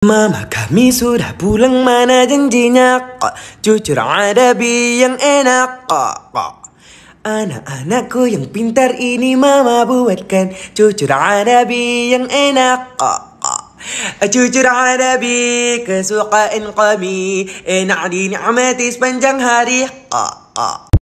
Mama kami sudah pulang mana janjinya Jujur ada bi yang enak Anak-anakku yang pintar ini mama buatkan Jujur ada bi yang enak Jujur ada bi kesukaan kami Enak di nikmati sepanjang hari Kok